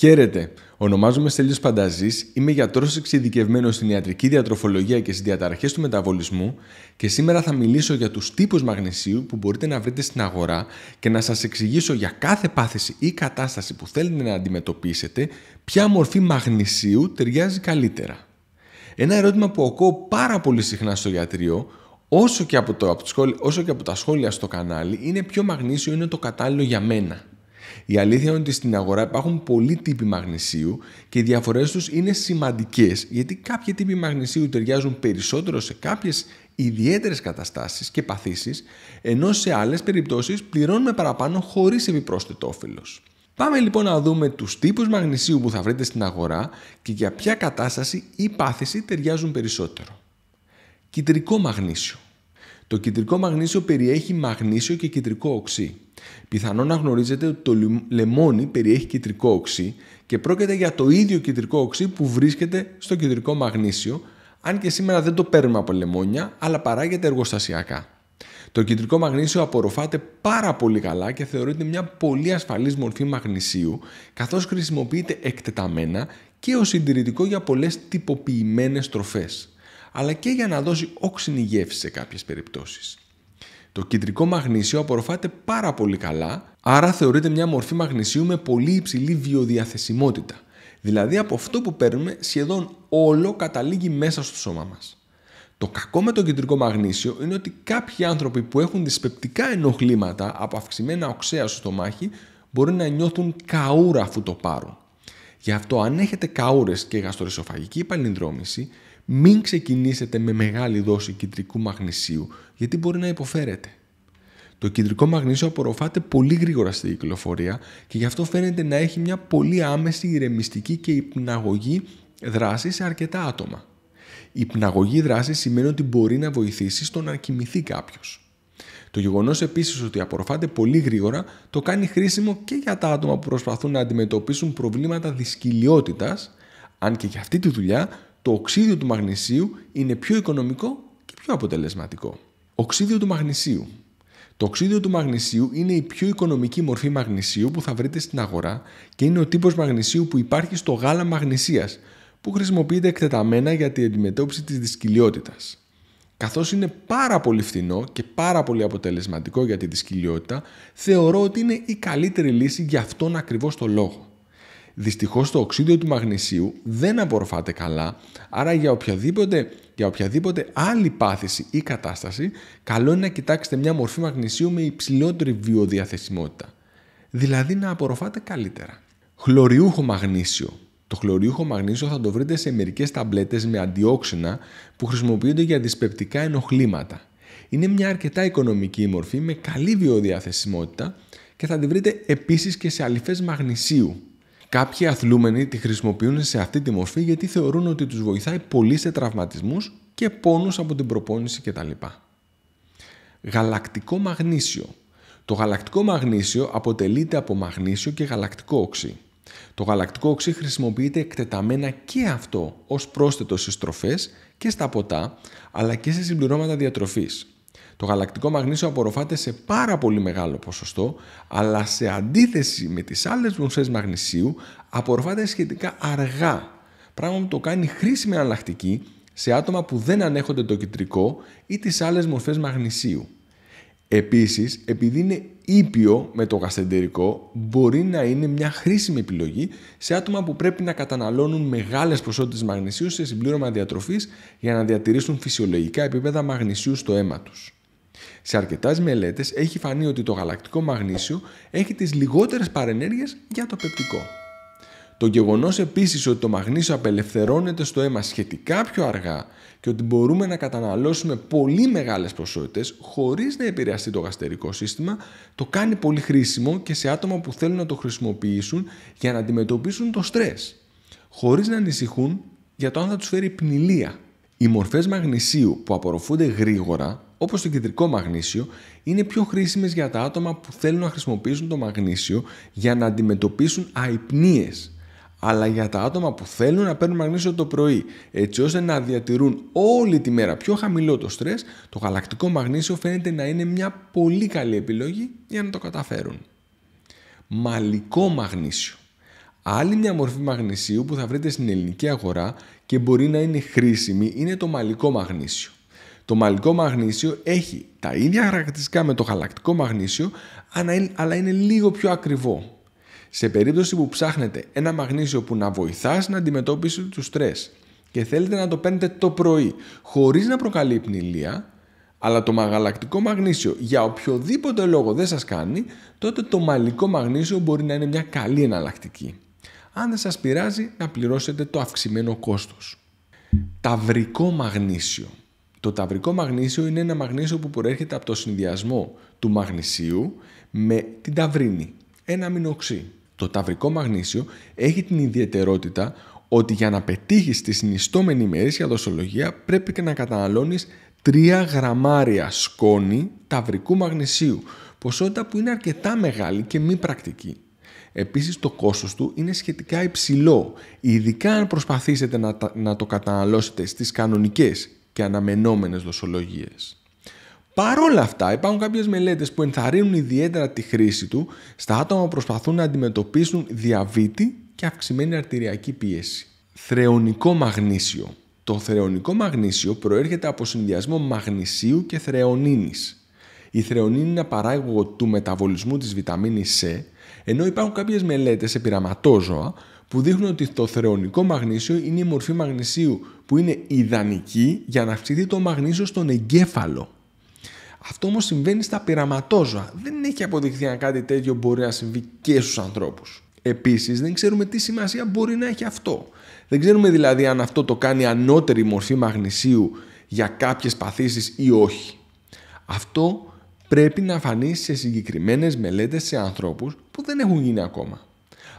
Χαίρετε! Ονομάζομαι Στέλιος Πανταζής, είμαι γιατρός εξειδικευμένος στην ιατρική διατροφολογία και στις διαταραχές του μεταβολισμού και σήμερα θα μιλήσω για τους τύπους μαγνησίου που μπορείτε να βρείτε στην αγορά και να σας εξηγήσω για κάθε πάθηση ή κατάσταση που θέλετε να αντιμετωπίσετε ποια μορφή μαγνησίου ταιριάζει καλύτερα. Ένα ερώτημα που ακούω πάρα πολύ συχνά στο γιατρείο, όσο και από, το, από, όσο και από τα σχόλια στο κανάλι, είναι ποιο μαγνήσιο είναι το κατάλληλο για μένα. Η αλήθεια είναι ότι στην αγορά υπάρχουν πολλοί τύποι μαγνησίου και οι διαφορές τους είναι σημαντικές γιατί κάποιοι τύποι μαγνησίου ταιριάζουν περισσότερο σε κάποιες ιδιαίτερες καταστάσεις και παθήσεις, ενώ σε άλλες περιπτώσεις πληρώνουμε παραπάνω χωρίς επιπρόσθετο όφελος. Πάμε λοιπόν να δούμε τους τύπους μαγνησίου που θα βρείτε στην αγορά και για ποια κατάσταση ή πάθηση ταιριάζουν περισσότερο. Κιτρικό μαγνήσιο. Το κεντρικό μαγνήσιο περιέχει μαγνήσιο και κεντρικό οξύ. Πιθανόν να γνωρίζετε ότι το λεμόνι περιέχει κεντρικό οξύ και πρόκειται για το ίδιο κεντρικό οξύ που βρίσκεται στο κεντρικό μαγνήσιο, αν και σήμερα δεν το παίρνουμε από λεμόνια, αλλά παράγεται εργοστασιακά. Το κεντρικό μαγνήσιο απορροφάται πάρα πολύ καλά και θεωρείται μια πολύ ασφαλής μορφή μαγνησίου, καθώς χρησιμοποιείται εκτεταμένα και ως συντηρητικό για πολλές τυποποιημένες τροφές αλλά και για να δώσει όξινη γεύση σε κάποιες περιπτώσεις. Το κεντρικό μαγνήσιο απορροφάται πάρα πολύ καλά, άρα θεωρείται μια μορφή μαγνησίου με πολύ υψηλή βιοδιαθεσιμότητα. Δηλαδή από αυτό που παίρνουμε σχεδόν όλο καταλήγει μέσα στο σώμα μας. Το κακό με το κεντρικό μαγνήσιο είναι ότι κάποιοι άνθρωποι που έχουν δυσπεπτικά ενοχλήματα από αυξημένα οξέα στο στομάχι μπορεί να νιώθουν καούρα αφού το πάρουν. Γι' αυτό αν έχετε καούρες και γαστροεισοφαγική παλινδρόμηση, μην ξεκινήσετε με μεγάλη δόση κεντρικού μαγνησίου, γιατί μπορεί να υποφέρετε. Το κεντρικό μαγνήσιο απορροφάται πολύ γρήγορα στην κυκλοφορία και γι' αυτό φαίνεται να έχει μια πολύ άμεση ηρεμιστική και υπναγωγή δράση σε αρκετά άτομα. Η υπναγωγή δράση σημαίνει ότι μπορεί να βοηθήσει στο να κοιμηθεί κάποιος. Το γεγονός επίσης ότι απορροφάται πολύ γρήγορα το κάνει χρήσιμο και για τα άτομα που προσπαθούν να αντιμετωπίσουν προβλήματα δυσκυλιότητας, αν και για αυτή τη δουλειά το οξύδιο του μαγνησίου είναι πιο οικονομικό και πιο αποτελεσματικό. Οξύδιο του μαγνησίου. Το οξύδιο του μαγνησίου είναι η πιο οικονομική μορφή μαγνησίου που θα βρείτε στην αγορά και είναι ο τύπος μαγνησίου που υπάρχει στο γάλα μαγνησίας, που χρησιμοποιείται εκτεταμένα για την αντιμετώπιση της δυσκυλιότητας. Καθώς είναι πάρα πολύ φθηνό και πάρα πολύ αποτελεσματικό για τη δυσκυλιότητα, θεωρώ ότι είναι η καλύτερη λύση για αυτόν ακριβώς το λόγο. Δυστυχώς το οξύδιο του μαγνησίου δεν απορροφάται καλά, άρα για οποιαδήποτε, για οποιαδήποτε άλλη πάθηση ή κατάσταση, καλό είναι να κοιτάξετε μια μορφή μαγνησίου με υψηλότερη βιοδιαθεσιμότητα. Δηλαδή να απορροφάτε καλύτερα. Χλωριούχο μαγνήσιο. Το χλωριούχο μαγνήσιο θα το βρείτε σε μερικές ταμπλέτες με αντιόξινα που χρησιμοποιούνται για δυσπεπτικά ενοχλήματα. Είναι μια αρκετά οικονομική μορφή με καλή βιοδιαθεσιμότητα και θα τη βρείτε επίσης και σε αλυφές μαγνησίου. Κάποιοι αθλούμενοι τη χρησιμοποιούν σε αυτή τη μορφή γιατί θεωρούν ότι τους βοηθάει πολύ σε τραυματισμούς και πόνους από την προπόνηση κτλ. Γαλακτικό μαγνήσιο. Το γαλακτικό μαγνήσιο αποτελείται από μαγνήσιο και γαλακτικό οξύ. Το γαλακτικό οξύ χρησιμοποιείται εκτεταμένα και αυτό ως πρόσθετο στις τροφές και στα ποτά, αλλά και σε συμπληρώματα διατροφής. Το γαλακτικό μαγνήσιο απορροφάται σε πάρα πολύ μεγάλο ποσοστό, αλλά σε αντίθεση με τις άλλες μορφές μαγνησίου απορροφάται σχετικά αργά, πράγμα που το κάνει χρήσιμη αναλλακτική σε άτομα που δεν ανέχονται το κεντρικό ή τις άλλες μορφές μαγνησίου. Επίσης, επειδή είναι ήπιο με το γαστεντερικό, μπορεί να είναι μια χρήσιμη επιλογή σε άτομα που πρέπει να καταναλώνουν μεγάλες ποσότητες μαγνησίου σε συμπλήρωμα διατροφής για να διατηρήσουν φυσιολογικά επίπεδα μαγνησίου στο αίμα τους. Σε αρκετά μελέτες έχει φανεί ότι το γαλακτικό μαγνήσιο έχει τις λιγότερες παρενέργειες για το πεπτικό. Το γεγονός επίσης ότι το μαγνήσιο απελευθερώνεται στο αίμα σχετικά πιο αργά και ότι μπορούμε να καταναλώσουμε πολύ μεγάλες ποσότητες χωρίς να επηρεαστεί το γαστερικό σύστημα, το κάνει πολύ χρήσιμο και σε άτομα που θέλουν να το χρησιμοποιήσουν για να αντιμετωπίσουν το στρες, χωρίς να ανησυχούν για το αν θα τους φέρει πνηλία. Οι μορφές μαγνησίου που απορροφούνται γρήγορα, όπως το κεντρικό μαγνήσιο, είναι πιο χρήσιμες για τα άτομα που θέλουν να χρησιμοποιήσουν το μαγνήσιο για να αντιμετωπίσουν αϊπνίες αλλά για τα άτομα που θέλουν να παίρνουν μαγνήσιο το πρωί, έτσι ώστε να διατηρούν όλη τη μέρα πιο χαμηλό το στρες, το γαλακτικό μαγνήσιο φαίνεται να είναι μια πολύ καλή επιλογή για να το καταφέρουν. Μαλικό μαγνήσιο. Άλλη μια μορφή μαγνησίου που θα βρείτε στην ελληνική αγορά και μπορεί να είναι χρήσιμη είναι το μαλικό μαγνήσιο. Το μαλικό μαγνήσιο έχει τα ίδια χαρακτηριστικά με το γαλακτικό μαγνήσιο, αλλά είναι λίγο πιο ακριβό. Σε περίπτωση που ψάχνετε ένα μαγνήσιο που να βοηθάς να αντιμετώπιση του στρες και θέλετε να το παίρνετε το πρωί χωρίς να προκαλεί πνηλία, αλλά το μαγαλακτικό μαγνήσιο για οποιοδήποτε λόγο δεν σας κάνει, τότε το μαλλικό μαγνήσιο μπορεί να είναι μια καλή εναλλακτική. Αν δεν σας πειράζει να πληρώσετε το αυξημένο κόστος. Ταυρικό μαγνήσιο. Το ταυρικό μαγνήσιο είναι ένα μαγνήσιο που προέρχεται από το συνδυασμό του μαγνησίου με την ταυρίνη, ένα αμινοξύ. Το ταυρικό μαγνήσιο έχει την ιδιαιτερότητα ότι για να πετύχεις τη συνιστόμενη ημερήσια δοσολογία πρέπει και να καταναλώνεις 3 γραμμάρια σκόνη ταυρικού μαγνησίου, ποσότητα που είναι αρκετά μεγάλη και μη πρακτική. Επίσης το κόστος του είναι σχετικά υψηλό, ειδικά αν προσπαθήσετε να, να το καταναλώσετε στις κανονικές και αναμενόμενες δοσολογίες. Παρ' όλα αυτά, υπάρχουν κάποιες μελέτες που ενθαρρύνουν ιδιαίτερα τη χρήση του στα άτομα που προσπαθούν να αντιμετωπίσουν διαβήτη και αυξημένη αρτηριακή πίεση. Θρεωνικό μαγνήσιο. Το θρεωνικό μαγνήσιο προέρχεται από συνδυασμό μαγνησίου και θρεωνίνης. Η θρεωνίνη είναι παράγωγο του μεταβολισμού της βιταμίνης C, ενώ υπάρχουν κάποιες μελέτες σε πειραματόζωα που δείχνουν ότι το θρεωνικό μαγνήσιο είναι η μορφή μαγνησίου που είναι ιδανική για να αυξηθεί το μαγνήσιο στον εγκέφαλο. Αυτό όμως συμβαίνει στα πειραματόζωα. Δεν έχει αποδειχθεί αν κάτι τέτοιο μπορεί να συμβεί και στους ανθρώπους. Επίσης, δεν ξέρουμε τι σημασία μπορεί να έχει αυτό. Δεν ξέρουμε δηλαδή αν αυτό το κάνει ανώτερη μορφή μαγνησίου για κάποιες παθήσεις ή όχι. Αυτό πρέπει να φανεί σε συγκεκριμένες μελέτες σε ανθρώπους που δεν έχουν γίνει ακόμα.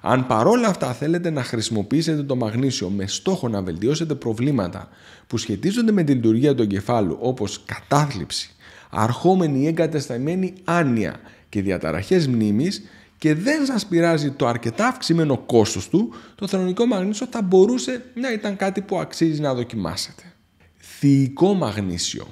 Αν παρόλα αυτά θέλετε να χρησιμοποιήσετε το μαγνήσιο με στόχο να βελτιώσετε προβλήματα που σχετίζονται με τη λειτουργία του εγκεφάλου όπως κατάθλιψη, αρχόμενη ή εγκατεσταμένη άνοια και διαταραχές μνήμης και δεν σας πειράζει το αρκετά αυξημένο κόστος του, το θερμονικό μαγνήσιο θα μπορούσε να ήταν κάτι που αξίζει να δοκιμάσετε. Θηικό μαγνήσιο.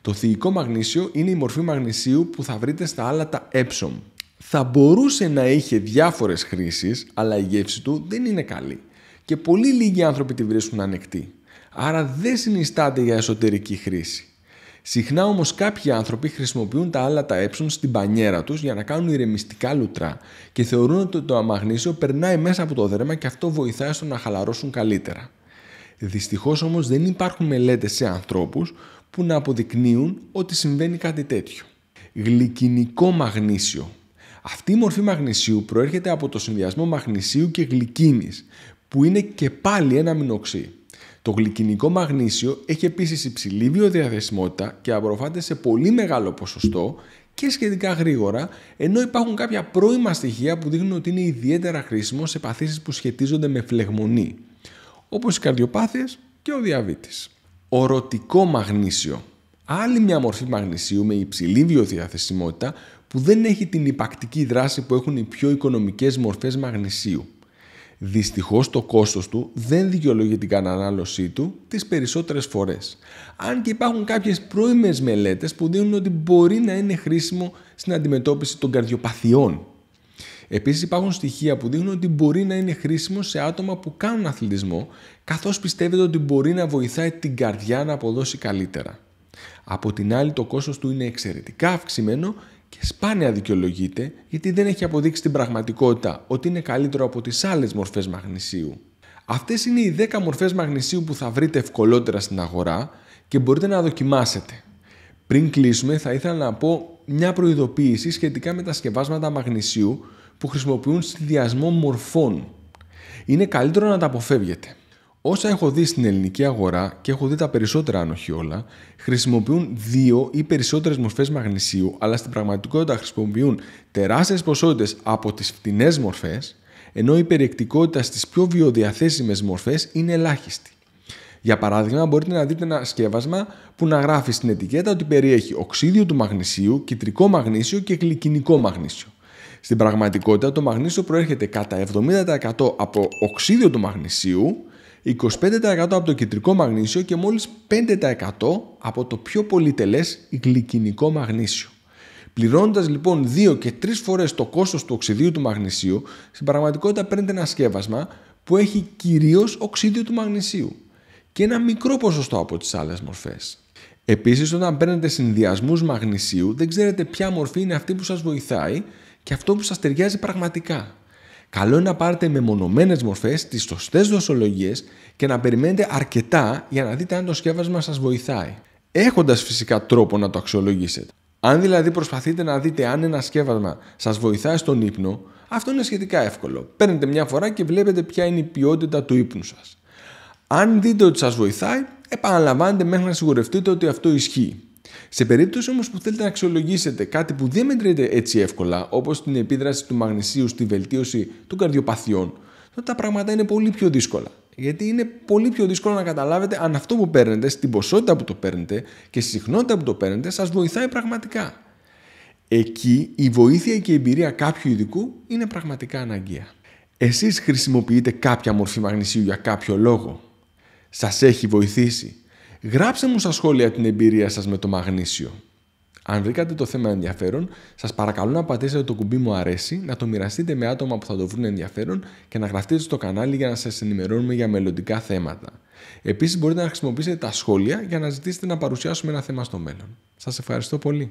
Το θηικό μαγνήσιο είναι η μορφή μαγνησίου που θα βρείτε στα άλατα έψομ. Θα μπορούσε να είχε διάφορες χρήσεις, αλλά η γεύση του δεν είναι καλή και πολύ λίγοι άνθρωποι τη βρίσκουν ανεκτή. Άρα δεν συνιστάται για εσωτερική χρήση. Συχνά όμως κάποιοι άνθρωποι χρησιμοποιούν τα άλλα τα στην πανιέρα τους για να κάνουν ηρεμιστικά λουτρά και θεωρούν ότι το αμαγνήσιο περνάει μέσα από το δέρμα και αυτό βοηθάει στο να χαλαρώσουν καλύτερα. Δυστυχώς όμως δεν υπάρχουν μελέτες σε ανθρώπους που να αποδεικνύουν ότι συμβαίνει κάτι τέτοιο. Γλυκινικό μαγνήσιο. Αυτή η μορφή μαγνησίου προέρχεται από το συνδυασμό μαγνησίου και γλυκίνης, που είναι και πάλι ένα μινοξύ. Το γλυκινικό μαγνήσιο έχει επίσης υψηλή βιοδιαθεσιμότητα και απορροφάται σε πολύ μεγάλο ποσοστό και σχετικά γρήγορα, ενώ υπάρχουν κάποια πρώιμα στοιχεία που δείχνουν ότι είναι ιδιαίτερα χρήσιμο σε παθήσεις που σχετίζονται με φλεγμονή, όπως οι καρδιοπάθειες και ο διαβήτης. Ορωτικό μαγνήσιο. Άλλη μια μορφή μαγνησίου με υψηλή βιοδιαθεσιμότητα που δεν έχει την υπακτική δράση που έχουν οι πιο οικονομικές μορφές μαγνησίου. Δυστυχώς, το κόστος του δεν δικαιολογεί την κατανάλωσή του τις περισσότερες φορές. Αν και υπάρχουν κάποιες πρώιμες μελέτες που δείχνουν ότι μπορεί να είναι χρήσιμο στην αντιμετώπιση των καρδιοπαθειών. Επίσης υπάρχουν στοιχεία που δείχνουν ότι μπορεί να είναι χρήσιμο σε άτομα που κάνουν αθλητισμό καθώς πιστεύετε ότι μπορεί να βοηθάει την καρδιά να αποδώσει καλύτερα. Από την άλλη το κόστος του είναι εξαιρετικά αυξημένο και σπάνια δικαιολογείται γιατί δεν έχει αποδείξει την πραγματικότητα ότι είναι καλύτερο από τις άλλες μορφές μαγνησίου. Αυτές είναι οι 10 μορφές μαγνησίου που θα βρείτε ευκολότερα στην αγορά και μπορείτε να δοκιμάσετε. Πριν κλείσουμε θα ήθελα να πω μια προειδοποίηση σχετικά με τα σκευάσματα μαγνησίου που χρησιμοποιούν συνδυασμό μορφών. Είναι καλύτερο να τα αποφεύγετε. Όσα έχω δει στην ελληνική αγορά και έχω δει τα περισσότερα αν όχι όλα, χρησιμοποιούν δύο ή περισσότερες μορφές μαγνησίου, αλλά στην πραγματικότητα χρησιμοποιούν τεράστιες ποσότητες από τις φτηνές μορφές, ενώ η περισσοτερε μορφε μαγνησιου αλλα στην πραγματικοτητα χρησιμοποιουν τεραστιε ποσοτητε απο τι φτηνε μορφε ενω η περιεκτικοτητα στις πιο βιοδιαθέσιμες μορφές είναι ελάχιστη. Για παράδειγμα, μπορείτε να δείτε ένα σκεύασμα που να γράφει στην ετικέτα ότι περιέχει οξύδιο του μαγνησίου, κυτρικό μαγνήσιο και γλυκινικό μαγνήσιο. Στην πραγματικότητα, το μαγνήσιο προέρχεται κατά 70% από οξύδιο του μαγνησίου 25% από το κεντρικό μαγνήσιο και μόλις 5% από το πιο πολυτελές γλυκινικό μαγνήσιο. Πληρώνοντας λοιπόν 2 και 3 φορές το κόστος του οξυδίου του μαγνησίου, στην πραγματικότητα παίρνετε ένα σκεύασμα που έχει κυρίως οξύδιο του μαγνησίου και ένα μικρό ποσοστό από τις άλλες μορφές. Επίσης, όταν παίρνετε συνδυασμούς μαγνησίου, δεν ξέρετε ποια μορφή είναι αυτή που σας βοηθάει και αυτό που σας ταιριάζει πραγματικά. Καλό είναι να πάρετε με μονομένες μορφές, τις σωστές δοσολογίες και να περιμένετε αρκετά για να δείτε αν το σκεύασμα σας βοηθάει. Έχοντας φυσικά τρόπο να το αξιολογήσετε. Αν δηλαδή προσπαθείτε να δείτε αν ένα σκεύασμα σας βοηθάει στον ύπνο, αυτό είναι σχετικά εύκολο. Παίρνετε μια φορά και βλέπετε ποια είναι η ποιότητα του ύπνου σας. Αν δείτε ότι σας βοηθάει, επαναλαμβάνετε μέχρι να σιγουρευτείτε ότι αυτό ισχύει. Σε περίπτωση όμως που θέλετε να αξιολογήσετε κάτι που δεν μετρείται έτσι εύκολα, όπως την επίδραση του μαγνησίου στη βελτίωση των καρδιοπαθειών, τότε τα πράγματα είναι πολύ πιο δύσκολα. Γιατί είναι πολύ πιο δύσκολο να καταλάβετε αν αυτό που παίρνετε, στην ποσότητα που το παίρνετε και στη συχνότητα που το παίρνετε, σας βοηθάει πραγματικά. Εκεί η βοήθεια και η εμπειρία κάποιου ειδικού είναι πραγματικά αναγκαία. Εσείς χρησιμοποιείτε κάποια μορφή μαγνησίου για κάποιο λόγο. Σας έχει βοηθήσει Γράψτε μου στα σχόλια την εμπειρία σας με το μαγνήσιο. Αν βρήκατε το θέμα ενδιαφέρον, σας παρακαλώ να πατήσετε το κουμπί μου αρέσει, να το μοιραστείτε με άτομα που θα το βρουν ενδιαφέρον και να γραφτείτε στο κανάλι για να σας ενημερώνουμε για μελλοντικά θέματα. Επίσης, μπορείτε να χρησιμοποιήσετε τα σχόλια για να ζητήσετε να παρουσιάσουμε ένα θέμα στο μέλλον. Σας ευχαριστώ πολύ.